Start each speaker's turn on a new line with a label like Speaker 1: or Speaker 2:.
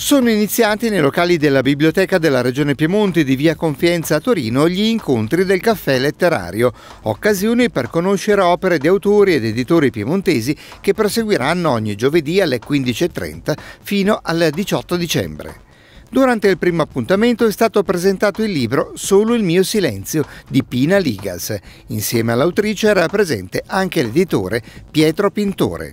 Speaker 1: Sono iniziati nei locali della Biblioteca della Regione Piemonte di Via Confienza a Torino gli incontri del caffè letterario, occasioni per conoscere opere di autori ed editori piemontesi che proseguiranno ogni giovedì alle 15.30 fino al 18 dicembre. Durante il primo appuntamento è stato presentato il libro Solo il mio silenzio di Pina Ligas. Insieme all'autrice era presente anche l'editore Pietro Pintore.